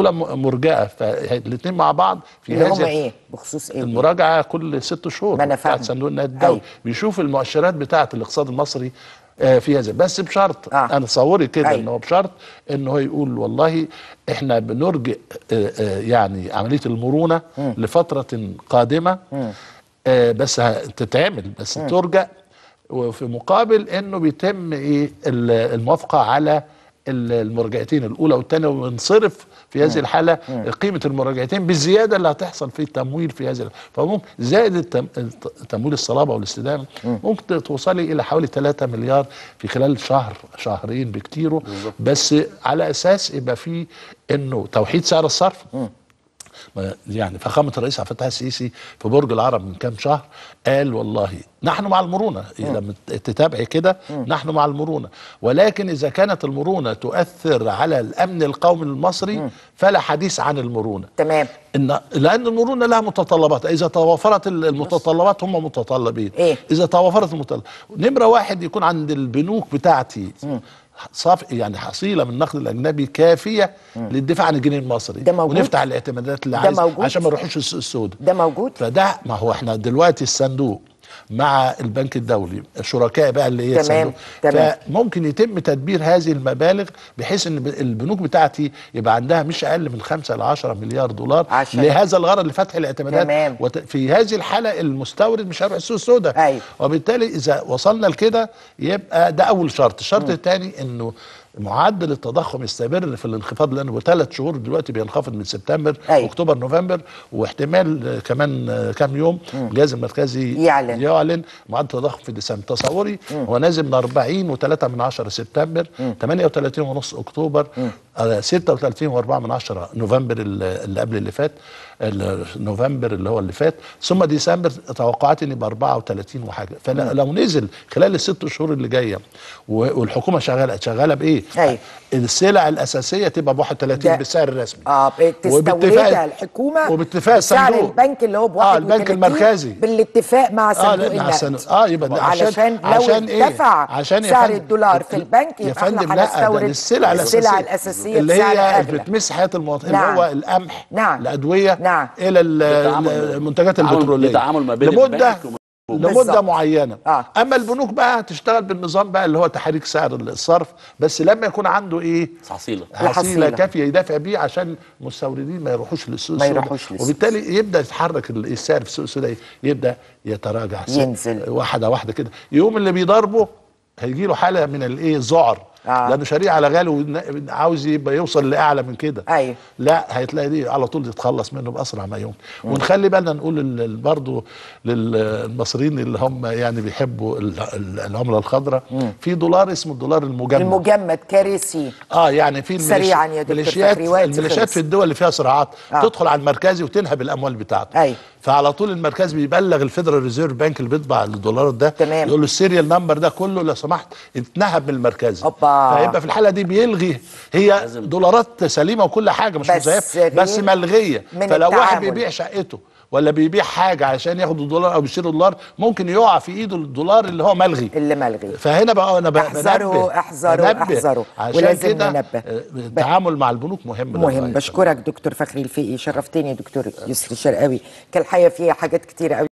بطوله مرجعه فالاثنين مع بعض في هذا ايه بخصوص ايه المراجعه كل ست شهور بتاعت صندوق النقد الدولي أيوة. بيشوف المؤشرات بتاعه الاقتصاد المصري آه، في هذا بس بشرط آه. انا تصوري كده أيوة. ان هو بشرط ان هو يقول والله احنا بنرجئ آه، آه، يعني عمليه المرونه م. لفتره قادمه م. بس تتعمل بس م. ترجع وفي مقابل انه بيتم ايه الموافقه على المراجعتين الاولى والثانيه وينصرف في هذه الحاله قيمه المراجعتين بالزياده اللي هتحصل في التمويل في هذه فممكن زائد تمويل الصلابه والاستدامه ممكن توصلي الى حوالي 3 مليار في خلال شهر شهرين بكتيره بس على اساس يبقى في انه توحيد سعر الصرف يعني فخامه الرئيس عبد الفتاح السيسي في برج العرب من كام شهر قال والله نحن مع المرونه لما تتابعي كده نحن مع المرونه ولكن اذا كانت المرونه تؤثر على الامن القومي المصري فلا حديث عن المرونه تمام إن لان المرونه لها متطلبات اذا توافرت المتطلبات هم متطلبين إيه؟ اذا توافرت المتطلبات نمره واحد يكون عند البنوك بتاعتي صاف يعني حصيله من النقد الاجنبي كافيه مم. للدفاع عن الجنيه المصري ده موجود ونفتح الاعتمادات اللي عايز عشان ما نروحوش السوق السود ده موجود فده ما هو احنا دلوقتي الصندوق مع البنك الدولي شركاء بقى اللي هي تمام تمام فممكن يتم تدبير هذه المبالغ بحيث ان البنوك بتاعتي يبقى عندها مش اقل من 5 ل 10 مليار دولار عشان. لهذا الغرض لفتح الاعتمادات تمام. في هذه الحاله المستورد مش هيروح السوق السوداء أيوه. وبالتالي اذا وصلنا لكده يبقى ده اول شرط الشرط الثاني انه معدل التضخم يستمر في الانخفاض لانه ثلاث شهور دلوقتي بينخفض من سبتمبر أيوة. اكتوبر نوفمبر واحتمال كمان كام يوم الجهاز المركزي يعلن يعلن معدل التضخم في ديسمبر تصوري هو نازل من 40.3 من 10 سبتمبر 38.5 ونص اكتوبر 36.4 نوفمبر اللي قبل اللي فات نوفمبر اللي هو اللي فات ثم ديسمبر توقعات ان ب 34 وحاجه فلو نزل خلال الست شهور اللي جايه والحكومه شغاله شغاله بايه؟ أيوه. السلع الاساسيه تبقى ب 31 بالسعر الرسمي اه بتستوردها الحكومه وباتفاق الصندوق البنك اللي هو ب 31 اه البنك المركزي بالاتفاق مع آه، صندوق آه مع صندوق اه يبقى عشان عشان, لو عشان ايه؟ عشان سعر الدولار في البنك يبقى احنا هنستورد السلع الاساسيه السلع الاساسيه الاساسيه اللي هي بتمس حياه المواطن نعم. اللي هو القمح نعم. الادويه نعم. الى المنتجات البتروليه التعامل ما بين لمده لمده معينه آه. اما البنوك بقى تشتغل بالنظام بقى اللي هو تحريك سعر الصرف بس لما يكون عنده ايه حصيله حصيله كافيه يدافع بيه عشان المستوردين ما يروحوش للسوق ما يروحوش للسوق وبالتالي يبدا يتحرك السعر في السوق السوداء إيه؟ يبدا يتراجع ينزل واحده واحده كده يوم اللي بيضربه هيجي له حاله من الايه ذعر آه. لانه شريعه على غالي وعاوز يبقى يوصل لاعلى من كده ايوه لا هتلاقي دي على طول تتخلص منه باسرع ما يمكن مم. ونخلي بالنا نقول برضه للمصريين اللي هم يعني بيحبوا العمله الخضراء في دولار اسمه الدولار المجمد المجمد كارثي اه يعني في سريعا يا دكتور الميليشيات في الدول اللي فيها صراعات آه. تدخل على المركزي وتنهب الاموال بتاعته ايوه فعلى طول المركز بيبلغ الفيدرال ريزيرف بانك اللي بيطبع الدولارات ده تمام يقول له السيريال نمبر ده كله لو سمحت اتنهب من المركز فيبقى في الحاله دي بيلغي هي دولارات سليمه وكل حاجه مش مزيفه بس, بس ملغيه فلو التعامل. واحد بيبيع شقته ولا بيبيع حاجه عشان ياخد الدولار او بيشتري الدولار ممكن يقع في ايده الدولار اللي هو ملغي اللي ملغي فهنا بقى انا بنبه احذره احذره احذره ولازم ننبه آه، التعامل مع البنوك مهم مهم بشكرك دكتور فخري الفقي شرفتني دكتور يسري شرقاوي الحقيقه فيها حاجات كتيره قوي